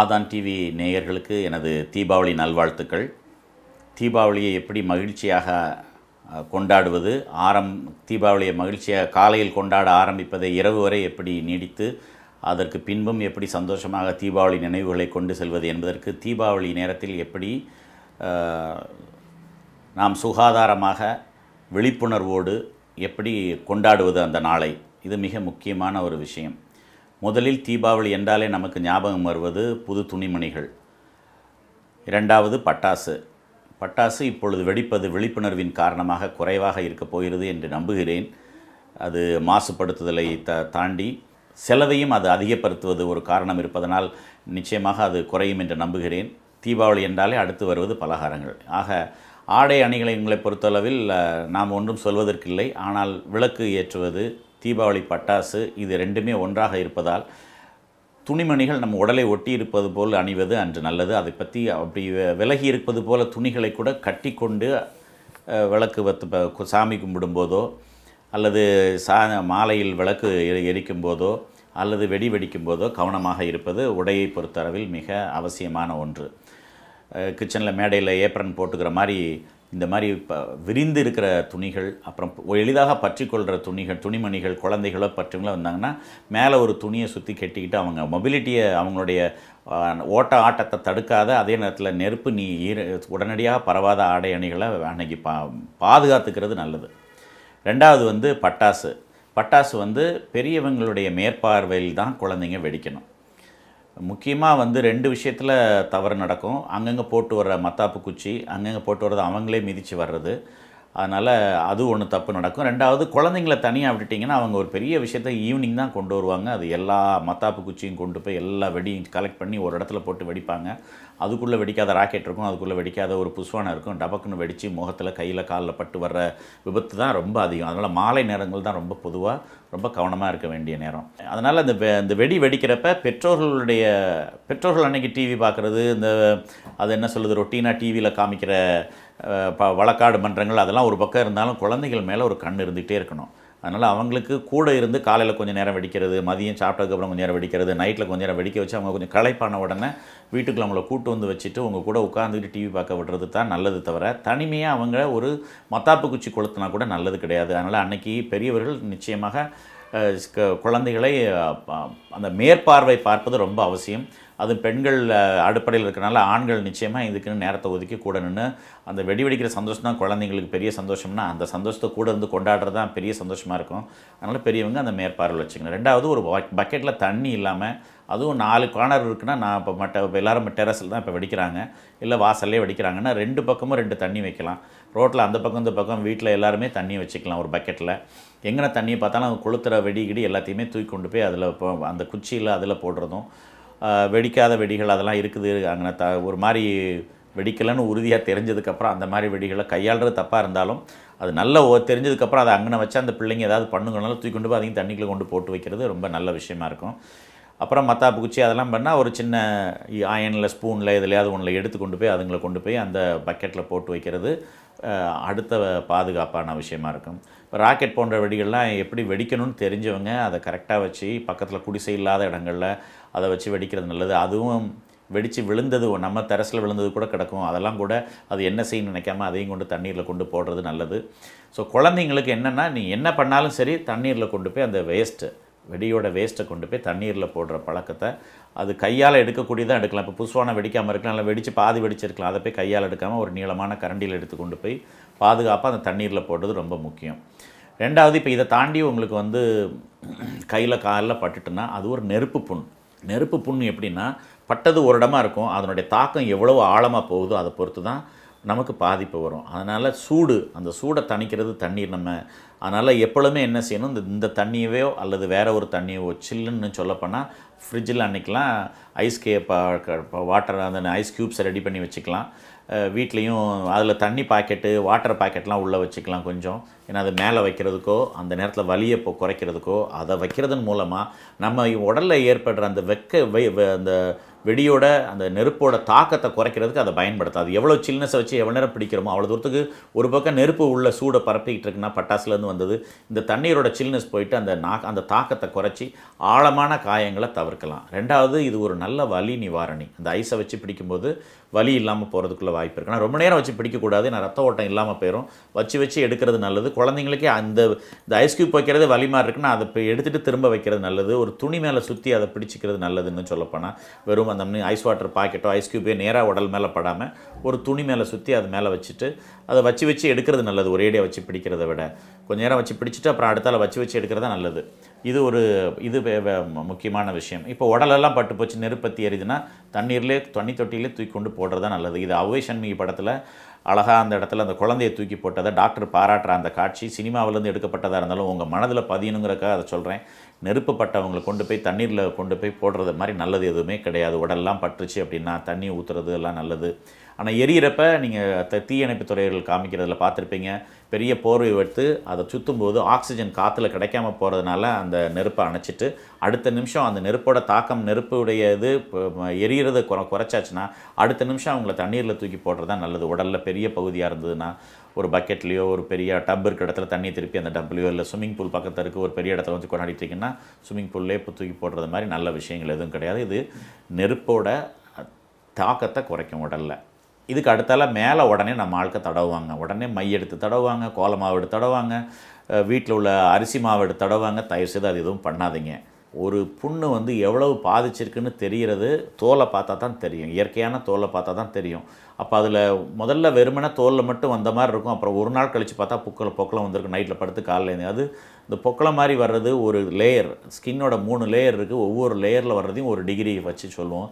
ஆதான் டிவி நேயர்களுக்கு எனது தீபாவளி நல்வாழ்த்துக்கள் தீபாவளியை எப்படி மகிழ்ச்சியாக கொண்டாடுவது ஆரம் தீபாவளியை மகிழ்ச்சியாக காலையில் கொண்டாட ஆரம்பிப்பதை இரவு வரை எப்படி நீடித்து அதற்கு பின்பும் எப்படி சந்தோஷமாக தீபாவளி நினைவுகளை கொண்டு செல்வது என்பதற்கு தீபாவளி நேரத்தில் எப்படி நாம் சுகாதாரமாக விழிப்புணர்வோடு எப்படி கொண்டாடுவது அந்த நாளை இது மிக முக்கியமான ஒரு விஷயம் முதலில் தீபாவளி என்றாலே நமக்கு ஞாபகம் வருவது புது துணிமணிகள் இரண்டாவது பட்டாசு பட்டாசு இப்பொழுது வெடிப்பது விழிப்புணர்வின் காரணமாக குறைவாக இருக்கப் போகிறது என்று நம்புகிறேன் அது மாசுபடுத்துதலை த தாண்டி செலவையும் அது அதிகப்படுத்துவது ஒரு காரணம் இருப்பதனால் நிச்சயமாக அது குறையும் என்று நம்புகிறேன் தீபாவளி என்றாலே அடுத்து வருவது பலகாரங்கள் ஆக ஆடை அணிகளை பொறுத்தளவில் நாம் ஒன்றும் சொல்வதற்கில்லை ஆனால் விளக்கு ஏற்றுவது தீபாவளி பட்டாசு இது ரெண்டுமே ஒன்றாக இருப்பதால் துணிமணிகள் நம்ம உடலை ஒட்டி இருப்பது போல் அணிவது அன்று நல்லது அதை பற்றி அப்படி விலகி இருப்பது போல் துணிகளை கூட கட்டி கொண்டு விளக்கு வத்து சாமி கும்பிடும்போதோ அல்லது சா மாலையில் விளக்கு எரிக்கும் போதோ அல்லது வெடி வெடிக்கும் போதோ கவனமாக இருப்பது உடையை பொறுத்தளவில் மிக அவசியமான ஒன்று கிச்சனில் மேடையில் ஏப்ரன் போட்டுக்கிற மாதிரி இந்த மாதிரி இப்போ விரிந்து இருக்கிற துணிகள் அப்புறம் எளிதாக பற்றி கொள்கிற துணிகள் துணிமணிகள் குழந்தைகளோ பற்றுங்களோ வந்தாங்கன்னா மேலே ஒரு துணியை சுற்றி கட்டிக்கிட்டு அவங்க மொபிலிட்டியை அவங்களுடைய ஓட்ட ஆட்டத்தை தடுக்காத அதே நேரத்தில் நெருப்பு நீ உடனடியாக பரவாத ஆடை அணிகளை அன்றைக்கி பா பாதுகாத்துக்கிறது நல்லது ரெண்டாவது வந்து பட்டாசு பட்டாசு வந்து பெரியவங்களுடைய மேற்பார்வையில் தான் குழந்தைங்க வெடிக்கணும் முக்கியமாக வந்து ரெண்டு விஷயத்தில் தவறு நடக்கும் அங்கங்கே போட்டு வர்ற மத்தாப்பு குச்சி அங்கங்கே போட்டு வர்றது அவங்களே மிதித்து வர்றது அதனால் அது ஒன்று தப்பு நடக்கும் ரெண்டாவது குழந்தைங்கள தனியாக விட்டுட்டிங்கன்னா அவங்க ஒரு பெரிய விஷயத்த ஈவினிங் தான் கொண்டு வருவாங்க அது எல்லா மத்தாப்பு குச்சியும் கொண்டு போய் எல்லா வெடியும் கலெக்ட் பண்ணி ஒரு இடத்துல போட்டு வெடிப்பாங்க அதுக்குள்ளே வெடிக்காத ராக்கெட் இருக்கும் அதுக்குள்ளே வெடிக்காத ஒரு புஷ்வானம் இருக்கும் டபக்குன்னு வெடித்து முகத்தில் கையில் காலில் பட்டு வர்ற விபத்து தான் ரொம்ப அதிகம் அதனால் மாலை நேரங்கள் தான் ரொம்ப பொதுவாக ரொம்ப கவனமாக இருக்க வேண்டிய நேரம் அதனால் வெ இந்த வெடி வெடிக்கிறப்ப பெற்றோர்களுடைய பெற்றோர்கள் அன்றைக்கி டிவி பார்க்குறது இந்த அது என்ன சொல்லுது ரொட்டீனாக டிவியில் காமிக்கிற ப வழக்காடு மன்றங்கள் அதெல்லாம் ஒரு பக்கம் இருந்தாலும் குழந்தைகள் மேலே ஒரு கண் இருந்துகிட்டே இருக்கணும் அதனால் அவங்களுக்கு கூட இருந்து காலையில் கொஞ்சம் நேரம் வெடிக்கிறது மதியம் சாப்பிட்டதுக்கப்புறம் கொஞ்சம் நேரம் வெடிக்கிறது நைட்டில் கொஞ்சம் நேரம் வெடிக்க வச்சு அவங்க கொஞ்சம் களைப்பான உடனே வீட்டுக்குள்ள அவங்கள கூட்டு வந்து வச்சுட்டு உங்கள் கூட உட்காந்துக்கிட்டு டிவி பார்க்க விடுறது தான் நல்லது தவிர தனிமையாக அவங்க ஒரு மத்தாப்பு குச்சி கொளுத்துனா கூட நல்லது கிடையாது அதனால் அன்றைக்கி பெரியவர்கள் நிச்சயமாக குழந்தைகளை அந்த மேற்பார்வை பார்ப்பது ரொம்ப அவசியம் அது பெண்கள் அடிப்படையில் இருக்கிறனால ஆண்கள் நிச்சயமாக இதுக்குன்னு நேரத்தை ஒதுக்கி கூட நின்று அந்த வெடி வெடிக்கிற சந்தோஷம் தான் குழந்தைங்களுக்கு பெரிய சந்தோஷம்னா அந்த சந்தோஷத்தை கூட இருந்து கொண்டாடுறது தான் பெரிய சந்தோஷமாக இருக்கும் அதனால் பெரியவங்க அந்த மேற்பார்வை வச்சுக்கணும் ரெண்டாவது ஒரு பக்கெட்டில் தண்ணி இல்லாமல் அதுவும் நாலு கார்னர் இருக்குன்னா நான் இப்போ மற்ற இப்போ எல்லோரும் டெரஸில் தான் இப்போ வெடிக்கிறாங்க இல்லை வாசல்லே வெடிக்கிறாங்கன்னா ரெண்டு பக்கமும் ரெண்டு தண்ணி வைக்கலாம் ரோட்டில் அந்த பக்கம் இந்த பக்கம் வீட்டில் எல்லாருமே தண்ணி வச்சுக்கலாம் ஒரு பக்கெட்டில் எங்கே தண்ணியை பார்த்தாலும் கொளுத்துற வெடி கிடி எல்லாத்தையுமே தூக்கி கொண்டு போய் அதில் அந்த குச்சியில் அதில் போடுறதும் வெடிக்காத வெடிகள் அதெல்லாம் இருக்குது அங்கே த ஒரு மாதிரி வெடிக்கலைன்னு உறுதியாக தெரிஞ்சதுக்கப்புறம் அந்த மாதிரி வெடிகளை கையாளுறது தப்பாக இருந்தாலும் அது நல்ல தெரிஞ்சதுக்கப்புறம் அதை அங்கே வச்சு அந்த பிள்ளைங்க ஏதாவது பண்ணுங்கனாலும் தூக்கி கொண்டு போய் அதையும் தண்ணிக்குள்ளே கொண்டு போட்டு வைக்கிறது ரொம்ப நல்ல விஷயமா இருக்கும் அப்புறம் மத்தா பூச்சி அதெல்லாம் பண்ணால் ஒரு சின்ன ஆயனில் ஸ்பூனில் எதுலையாவது ஒன்றில் எடுத்து கொண்டு போய் அதுங்களை கொண்டு போய் அந்த பக்கெட்டில் போட்டு வைக்கிறது அடுத்த பாதுகாப்பான விஷயமா இருக்கும் ராக்கெட் போன்ற வெடிகள்லாம் எப்படி வெடிக்கணும்னு தெரிஞ்சவங்க அதை கரெக்டாக வச்சு பக்கத்தில் குடிசை இல்லாத இடங்களில் அதை வச்சு வெடிக்கிறது நல்லது அதுவும் வெடித்து விழுந்தது நம்ம தெரஸில் விழுந்தது கூட கிடக்கும் அதெல்லாம் கூட அது என்ன செய்யணும்னு நினைக்காம அதையும் கொண்டு தண்ணீரில் கொண்டு போடுறது நல்லது ஸோ குழந்தைங்களுக்கு என்னென்னா நீ என்ன பண்ணாலும் சரி தண்ணீரில் கொண்டு போய் அந்த வேஸ்ட்டு வெடியோட வேஸ்ட்டை கொண்டு போய் தண்ணீரில் போடுற பழக்கத்தை அது கையால் எடுக்கக்கூடியதான் எடுக்கலாம் இப்போ புதுசான வெடிக்காமல் இருக்கலாம் இல்லை வெடித்து பாதி வெடிச்சிருக்கலாம் அதை போய் கையால் எடுக்காமல் ஒரு நீளமான கரண்டியில் எடுத்து கொண்டு போய் பாதுகாப்பாக அந்த தண்ணீரில் போடுறது ரொம்ப முக்கியம் ரெண்டாவது இப்போ இதை தாண்டி உங்களுக்கு வந்து கையில் காலில் பட்டுட்டுனா அது ஒரு நெருப்பு புண் நெருப்பு புண் எப்படின்னா பட்டது ஒரு இடமா இருக்கும் அதனுடைய தாக்கம் எவ்வளோ ஆழமாக போகுதோ அதை பொறுத்து தான் நமக்கு பாதிப்பு வரும் அதனால் சூடு அந்த சூடை தணிக்கிறது தண்ணீர் நம்ம அதனால் எப்பொழுதுமே என்ன செய்யணும் இந்த இந்த தண்ணியவையோ அல்லது வேறு ஒரு தண்ணியவோ சில்லுன்னு சொல்லப்போனால் ஃப்ரிட்ஜில் அன்றைக்கெலாம் ஐஸ் கே வாட்டர் அந்த ஐஸ் க்யூப்ஸை ரெடி பண்ணி வச்சுக்கலாம் வீட்லேயும் அதில் தண்ணி பாக்கெட்டு வாட்டர் பாக்கெட்லாம் உள்ளே வச்சுக்கலாம் கொஞ்சம் ஏன்னா அது மேலே வைக்கிறதுக்கோ அந்த நேரத்தில் வலியை இப்போ குறைக்கிறதுக்கோ அதை வைக்கிறதன் மூலமாக நம்ம உடலில் ஏற்படுற அந்த வெக்க அந்த வெடியோட அந்த நெருப்போட தாக்கத்தை குறைக்கிறதுக்கு அதை பயன்படுத்தாது அது எவ்வளோ சில்னஸை வச்சு எவ்வளோ நேரம் பிடிக்கிறோமோ அவ்வளோ தூரத்துக்கு ஒரு பக்கம் நெருப்பு உள்ள சூடை பரப்பிக்கிட்டு இருக்குன்னா பட்டாசுலேருந்து வந்தது இந்த தண்ணீரோட சில்னஸ் போயிட்டு அந்த நா அந்த தாக்கத்தை குறைச்சி ஆழமான காயங்களை தவிர்க்கலாம் ரெண்டாவது இது ஒரு நல்ல வலி நிவாரணி அந்த ஐஸை வச்சு பிடிக்கும்போது வலி இல்லாமல் போகிறதுக்குள்ள வாய்ப்பு இருக்குது ஆனால் ரொம்ப நேரம் வச்சு பிடிக்கக்கூடாது நான் ரத்த ஓட்டம் இல்லாமல் போயிடும் வச்சு வச்சு எடுக்கிறது நல்லது குழந்தைங்களுக்கே அந்த இந்த ஐஸ் க்யூப் வைக்கிறது வலி மாதிரி இருக்குன்னா அதை எடுத்துகிட்டு திரும்ப வைக்கிறது நல்லது ஒரு துணி மேலே சுற்றி அதை பிடிச்சிக்கிறது நல்லதுன்னு சொல்லப்போனால் வெறும் அந்த ஐஸ் வாட்டர் பாக்கெட்டோ ஐஸ் க்யூப்பே நேராக உடல் மேலே படாமல் ஒரு துணி மேலே சுற்றி அது மேலே வச்சுட்டு அதை வச்சு வச்சு எடுக்கிறது நல்லது ஒரேடியாக வச்சு பிடிக்கிறத விட கொஞ்ச நேரம் வச்சு பிடிச்சிட்டு அப்புறம் அடுத்தால வச்சு வச்சு எடுக்கிறது தான் நல்லது இது ஒரு இது முக்கியமான விஷயம் இப்போ உடலெல்லாம் பட்டு போச்சு நெருப்பத்தி எரிதுன்னா தண்ணீர்லேயே தண்ணி தொட்டிலே தூக்கி கொண்டு போடுறது தான் நல்லது இது அவ்வை சண்மிகி படத்தில் அழகாக அந்த இடத்துல அந்த குழந்தையை தூக்கி போட்டதை டாக்டர் பாராட்டுற அந்த காட்சி சினிமாவிலேருந்து எடுக்கப்பட்டதாக இருந்தாலும் உங்கள் மனதில் பதியணுங்கிறக்காக அதை சொல்கிறேன் நெருப்பு பட்டவங்களை கொண்டு போய் தண்ணீரில் கொண்டு போய் போடுறது மாதிரி நல்லது எதுவுமே கிடையாது உடல்லாம் பட்டுருச்சு அப்படின்னா தண்ணி ஊற்றுறது எல்லாம் நல்லது ஆனால் எரியிறப்ப நீங்கள் தீயணைப்பு துறையர்கள் காமிக்கிறதுல பார்த்துருப்பீங்க பெரிய போர்வை எடுத்து அதை சுற்றும் போது ஆக்சிஜன் காற்றுல கிடைக்காம போகிறதுனால அந்த நெருப்பை அணைச்சிட்டு அடுத்த நிமிஷம் அந்த நெருப்போட தாக்கம் நெருப்புடைய இது எரியறது குறை குறைச்சாச்சுன்னா அடுத்த நிமிஷம் அவங்கள தண்ணீரில் தூக்கி போடுறது தான் நல்லது உடலில் பெரிய பகுதியாக இருந்ததுன்னா ஒரு பக்கெட்லேயோ ஒரு பெரிய டப் இருக்கிற இடத்துல தண்ணி திருப்பி அந்த டப்லையோ இல்லை ஸ்விம்மிங் பூல் பக்கத்தில் இருக்குது ஒரு பெரிய இடத்துல வந்து கொண்டாடிட்டிங்கன்னா ஸ்விம்மிங் பூல்லே இப்போ தூக்கி போடுறது மாதிரி நல்ல விஷயங்கள் எதுவும் கிடையாது இது நெருப்போட தாக்கத்தை குறைக்கும் உடலில் இதுக்கு அடுத்தால மேலே உடனே நம்ம ஆட்க தடவுவாங்க உடனே மை எடுத்து தடவுவாங்க கோல மாவு எடுத்து தடவுவாங்க வீட்டில் உள்ள அரிசி மாவு எடுத்து தடவுவாங்க செய்து அது எதுவும் பண்ணாதீங்க ஒரு புண்ணு வந்து எவ்வளவு பாதிச்சிருக்குன்னு தெரிகிறது தோலை பார்த்தா தான் தெரியும் இயற்கையான தோலை பார்த்தா தான் தெரியும் அப்போ அதில் முதல்ல வெறுமனே தோலில் மட்டும் வந்த மாதிரி இருக்கும் அப்புறம் ஒரு நாள் கழித்து பார்த்தா புக்கில் பொக்கலம் வந்திருக்கு நைட்டில் படுத்து காலையில் அது இந்த பொக்களம் மாதிரி வர்றது ஒரு லேயர் ஸ்கின்னோட மூணு லேயர் இருக்குது ஒவ்வொரு லேயரில் வர்றதையும் ஒரு டிகிரி வச்சு சொல்லுவோம்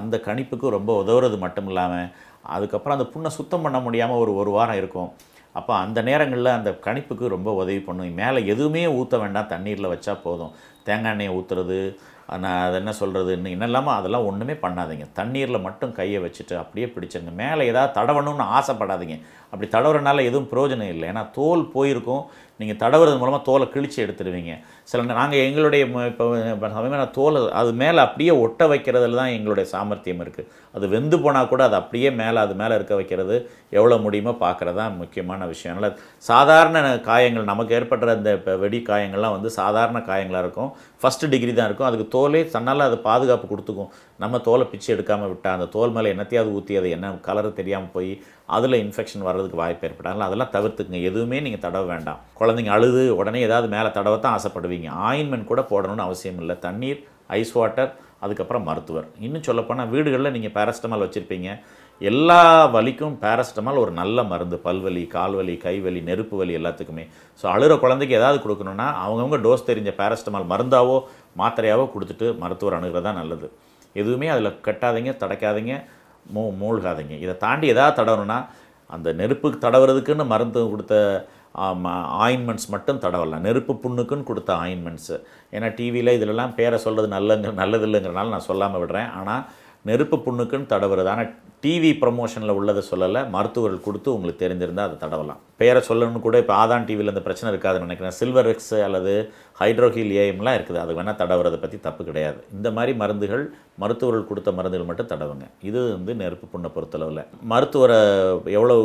அந்த கணிப்புக்கு ரொம்ப உதவுறது மட்டும் இல்லாமல் அதுக்கப்புறம் அந்த புண்ணை சுத்தம் பண்ண முடியாமல் ஒரு ஒரு வாரம் இருக்கும் அப்போ அந்த நேரங்களில் அந்த கணிப்புக்கு ரொம்ப உதவி பண்ணும் மேலே எதுவுமே ஊற்ற வேண்டாம் தண்ணீரில் வச்சா போதும் தேங்காய் எண்ணெயை ஊற்றுறது நான் அது என்ன சொல்கிறது இன்னும் என்னெல்லாமோ அதெல்லாம் ஒன்றுமே பண்ணாதீங்க தண்ணீரில் மட்டும் கையை வச்சுட்டு அப்படியே பிடிச்சிருங்க மேலே ஏதாவது தடவணும்னு ஆசைப்படாதீங்க அப்படி தடவுறனால எதுவும் பிரயோஜனம் இல்லை ஏன்னா தோல் போயிருக்கும் நீங்கள் தடவுறது மூலமாக தோலை கிழிச்சு எடுத்துடுவீங்க சில நாங்கள் எங்களுடைய இப்போ சமயமான தோலை அது மேலே அப்படியே ஒட்ட வைக்கிறதுல தான் எங்களுடைய சாமர்த்தியம் இருக்குது அது வெந்து போனால் கூட அது அப்படியே மேலே அது மேலே இருக்க வைக்கிறது எவ்வளோ முடியுமோ பார்க்குறது தான் முக்கியமான விஷயம் அதனால் சாதாரண காயங்கள் நமக்கு ஏற்படுற இந்த இப்போ வெடி காயங்கள்லாம் வந்து சாதாரண காயங்களாக இருக்கும் ஃபஸ்ட்டு டிகிரி தான் இருக்கும் அதுக்கு தோலே தன்னால் அது பாதுகாப்பு கொடுத்துக்கும் நம்ம தோலை பிச்சு எடுக்காமல் விட்டால் அந்த தோல் மேலே என்னத்தையாவது ஊற்றி அது என்ன கலரை தெரியாமல் போய் அதில் இன்ஃபெக்ஷன் வர்றதுக்கு வாய்ப்பு ஏற்படாது அதெல்லாம் தவிர்த்துக்குங்க எதுவுமே நீங்கள் தடவ வேண்டாம் குழந்தைங்க அழுது உடனே ஏதாவது மேலே தடவை தான் ஆசைப்படுவீங்க ஆயின்மெண்ட் கூட போடணும்னு அவசியம் இல்லை தண்ணீர் ஐஸ் வாட்டர் அதுக்கப்புறம் மருத்துவர் இன்னும் சொல்லப்போனால் வீடுகளில் நீங்கள் பேரஸ்டமால் வச்சுருப்பீங்க எல்லா வலிக்கும் பேரஸ்டமால் ஒரு நல்ல மருந்து பல்வலி கால்வலி கைவலி நெருப்பு வலி எல்லாத்துக்குமே ஸோ அழுகிற குழந்தைக்கு ஏதாவது கொடுக்கணுன்னா அவங்கவுங்க டோஸ் தெரிஞ்ச பேரஸ்டமால் மருந்தாவோ மாத்திரையாவோ கொடுத்துட்டு மருத்துவர் அணுகிறதா நல்லது எதுவுமே அதில் கட்டாதீங்க தடைக்காதீங்க மூ மூழ்காதீங்க இதை தாண்டி எதாவது தடவணும்னா அந்த நெருப்புக்கு தடவுறதுக்குன்னு மருந்து கொடுத்த ஆயின்மெண்ட்ஸ் மட்டும் தடவலாம் நெருப்பு புண்ணுக்குன்னு கொடுத்த ஆயின்மெண்ட்ஸு ஏன்னா டிவியில் இதிலெல்லாம் பேரை சொல்கிறது நல்லங்க நல்லது இல்லைங்கிறனால நான் சொல்லாமல் விடுறேன் ஆனால் நெருப்பு புண்ணுக்குன்னு தடவுறது ஆனால் டிவி ப்ரமோஷனில் உள்ளதை சொல்லலை மருத்துவர்கள் கொடுத்து உங்களுக்கு தெரிஞ்சிருந்தால் அதை தடவலாம் பெயரை சொல்லணும்னு கூட இப்போ ஆதான் டிவியில் அந்த பிரச்சனை இருக்காதுன்னு நினைக்கிறேன் சில்வர் ரிக்ஸ் அல்லது ஹைட்ரோஹில் ஏஎம்லாம் இருக்குது அது வேணால் தடவுறதை பற்றி தப்பு கிடையாது இந்த மாதிரி மருந்துகள் மருத்துவர்கள் கொடுத்த மருந்துகள் மட்டும் தடவுங்க இது வந்து நெருப்பு புண்ணை பொறுத்தளவில் மருத்துவரை எவ்வளோ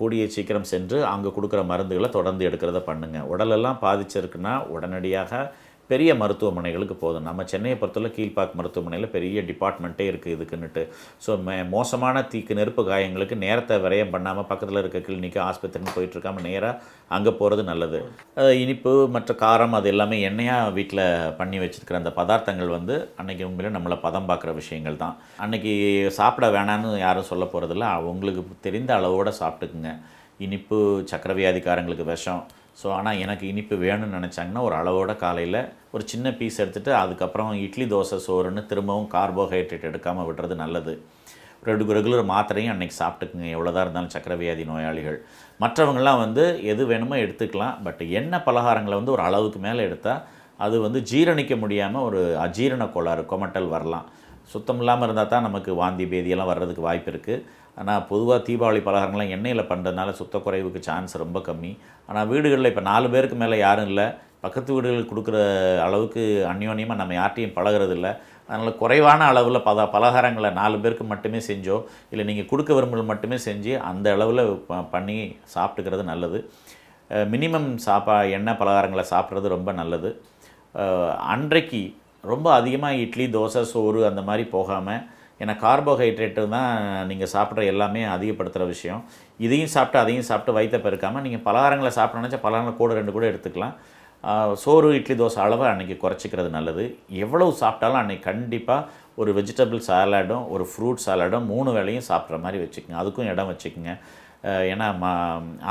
கூடிய சீக்கிரம் சென்று அங்கே கொடுக்குற மருந்துகளை தொடர்ந்து எடுக்கிறத பண்ணுங்கள் உடலெல்லாம் பாதிச்சிருக்குன்னா உடனடியாக பெரிய மருத்துவமனைகளுக்கு போதும் நம்ம சென்னையை பொறுத்தவரை கீழ்பாக் மருத்துவமனையில் பெரிய டிபார்ட்மெண்ட்டே இருக்குது இதுக்குன்னுட்டு ஸோ மோசமான தீக்கு நெருப்பு காயங்களுக்கு நேரத்தை விரயம் பண்ணாமல் பக்கத்தில் இருக்க கிளினிக்கு ஆஸ்பத்திரின்னு போயிட்டுருக்காமல் நேராக அங்கே போகிறது நல்லது இனிப்பு மற்ற காரம் அது எல்லாமே எண்ணெயாக வீட்டில் பண்ணி வச்சுருக்கிற அந்த பதார்த்தங்கள் வந்து அன்றைக்கி உண்மையிலே நம்மளை பதம் பார்க்குற விஷயங்கள் தான் அன்றைக்கி சாப்பிட வேணான்னு யாரும் சொல்ல போகிறதில்ல அவங்களுக்கு தெரிந்த அளவோடு சாப்பிட்டுக்குங்க இனிப்பு சக்கரவியாதிக்காரங்களுக்கு விஷம் ஸோ ஆனால் எனக்கு இனிப்பு வேணும்னு நினச்சாங்கன்னா ஒரு அளவோட காலையில் ஒரு சின்ன பீஸ் எடுத்துகிட்டு அதுக்கப்புறம் இட்லி தோசை சோறுன்னு திரும்பவும் கார்போஹைட்ரேட் எடுக்காமல் விடுறது நல்லது ரெண்டு ரெகுலர் மாத்திரையும் அன்றைக்கி சாப்பிட்டுக்குங்க எவ்வளோதான் இருந்தாலும் சக்கரை வியாதி நோயாளிகள் மற்றவங்களாம் வந்து எது வேணுமோ எடுத்துக்கலாம் பட் என்ன பலகாரங்களை வந்து ஒரு அளவுக்கு மேலே எடுத்தால் அது வந்து ஜீரணிக்க முடியாமல் ஒரு அஜீரண கோளாறு கொமட்டல் வரலாம் சுத்தம் இல்லாமல் இருந்தால் தான் நமக்கு வாந்தி பேதியெல்லாம் வர்றதுக்கு வாய்ப்பு இருக்குது ஆனால் பொதுவாக தீபாவளி பலகாரங்கள்லாம் எண்ணெயில் பண்ணுறதுனால சுத்தக்குறைவுக்கு சான்ஸ் ரொம்ப கம்மி ஆனால் வீடுகளில் இப்போ நாலு பேருக்கு மேலே யாரும் இல்லை பக்கத்து வீடுகளுக்கு கொடுக்குற அளவுக்கு அந்யோன்யமாக நம்ம யார்ட்டையும் இல்லை அதனால் குறைவான அளவில் பத பலகாரங்களை நாலு பேருக்கு மட்டுமே செஞ்சோ இல்லை நீங்கள் கொடுக்க விரும்புகள் மட்டுமே செஞ்சு அந்த அளவில் பண்ணி சாப்பிட்டுக்கிறது நல்லது மினிமம் சாப்பா எண்ணெய் பலகாரங்களை சாப்பிட்றது ரொம்ப நல்லது அன்றைக்கு ரொம்ப அதிகமாக இட்லி தோசை சோறு அந்த மாதிரி போகாமல் ஏன்னா கார்போஹைட்ரேட்டு தான் நீங்கள் சாப்பிட்ற எல்லாமே அதிகப்படுத்துகிற விஷயம் இதையும் சாப்பிட்டு அதையும் சாப்பிட்டு வயிற்ற பெருக்காமல் நீங்கள் பலகாரங்களை சாப்பிட நினச்சா பலகாரங்களை கூட ரெண்டு கூட எடுத்துக்கலாம் சோறு இட்லி தோசை அளவை அன்றைக்கி குறைச்சிக்கிறது நல்லது எவ்வளவு சாப்பிட்டாலும் அன்றைக்கி கண்டிப்பாக ஒரு வெஜிடபிள் சாலாடும் ஒரு ஃப்ரூட் சாலாடும் மூணு வேலையும் சாப்பிட்ற மாதிரி வச்சுக்கோங்க அதுக்கும் இடம் வச்சுக்கோங்க ஏன்னா ம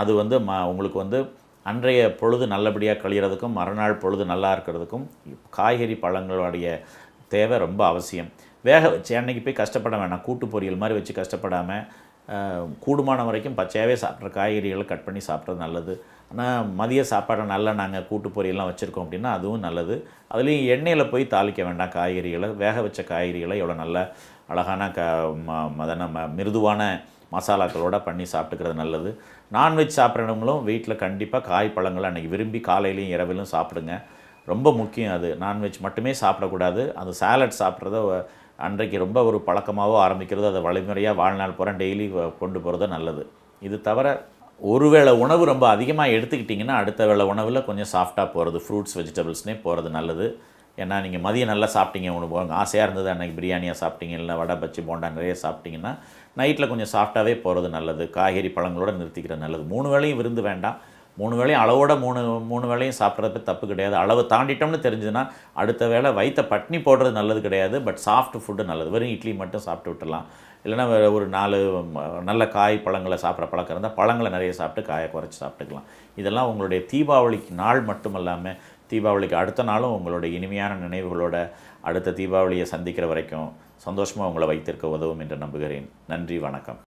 அது வந்து ம உங்களுக்கு வந்து அன்றைய பொழுது நல்லபடியாக கழிகிறதுக்கும் மறுநாள் பொழுது நல்லா இருக்கிறதுக்கும் காய்கறி பழங்களுடைய தேவை ரொம்ப அவசியம் வேக வச்சு அன்னைக்கு போய் கஷ்டப்பட வேணாம் கூட்டு பொரியல் மாதிரி வச்சு கஷ்டப்படாமல் கூடுமான வரைக்கும் பச்சையாகவே சாப்பிட்ற காய்கறிகளை கட் பண்ணி சாப்பிட்றது நல்லது ஆனால் மதிய சாப்பாடை நல்லா நாங்கள் கூட்டு பொரியல்லாம் வச்சுருக்கோம் அப்படின்னா அதுவும் நல்லது அதுலேயும் எண்ணெயில் போய் தாளிக்க வேண்டாம் காய்கறிகளை வேக வச்ச காய்கறிகளை எவ்வளோ நல்ல அழகான க அதை நம்ம மிருதுவான மசாலாக்களோடு பண்ணி சாப்பிட்டுக்கிறது நல்லது நான்வெஜ் சாப்பிட்றவங்களும் வீட்டில் கண்டிப்பாக காய் பழங்களை அன்றைக்கி விரும்பி காலையிலையும் இரவிலும் சாப்பிடுங்க ரொம்ப முக்கியம் அது நான்வெஜ் மட்டுமே சாப்பிடக்கூடாது அது சாலட் சாப்பிட்றத அன்றைக்கு ரொம்ப ஒரு பழக்கமாகவோ ஆரம்பிக்கிறது அதை வழிமுறையாக வாழ்நாள் போகிற டெய்லி கொண்டு போகிறது நல்லது இது தவிர ஒரு வேளை உணவு ரொம்ப அதிகமாக எடுத்துக்கிட்டிங்கன்னா அடுத்த வேளை உணவில் கொஞ்சம் சாஃப்டாக போகிறது ஃப்ரூட்ஸ் வெஜிடபிள்ஸ்னே போகிறது நல்லது ஏன்னா நீங்கள் மதியம் நல்லா சாப்பிட்டீங்க உணவு ஆசையாக இருந்தது அன்றைக்கி பிரியாணியாக சாப்பிட்டீங்க இல்லை வடை பச்சி போண்டா நிறைய சாப்பிட்டிங்கன்னா நைட்டில் கொஞ்சம் சாஃப்டாகவே போகிறது நல்லது காய்கறி பழங்களோடு நிறுத்திக்கிறது நல்லது மூணு வேளையும் விருந்து வேண்டாம் மூணு வேளையும் அளவோட மூணு மூணு வேளையும் சாப்பிட்றது தப்பு கிடையாது அளவு தாண்டிட்டோம்னு தெரிஞ்சதுன்னா அடுத்த வேளை வயிற்ற பட்னி போடுறது நல்லது கிடையாது பட் சாஃப்ட் ஃபுட்டு நல்லது வெறும் இட்லி மட்டும் சாப்பிட்டு விட்டுலாம் இல்லைனா வேறு ஒரு நாலு நல்ல காய் பழங்களை சாப்பிட்ற பழக்கம் இருந்தால் பழங்களை நிறைய சாப்பிட்டு காயை குறைச்சி சாப்பிட்டுக்கலாம் இதெல்லாம் உங்களுடைய தீபாவளிக்கு நாள் மட்டும் இல்லாமல் தீபாவளிக்கு அடுத்த நாளும் உங்களுடைய இனிமையான நினைவுகளோட அடுத்த தீபாவளியை சந்திக்கிற வரைக்கும் சந்தோஷமாக உங்களை வைத்திருக்க உதவும் என்று நம்புகிறேன் நன்றி வணக்கம்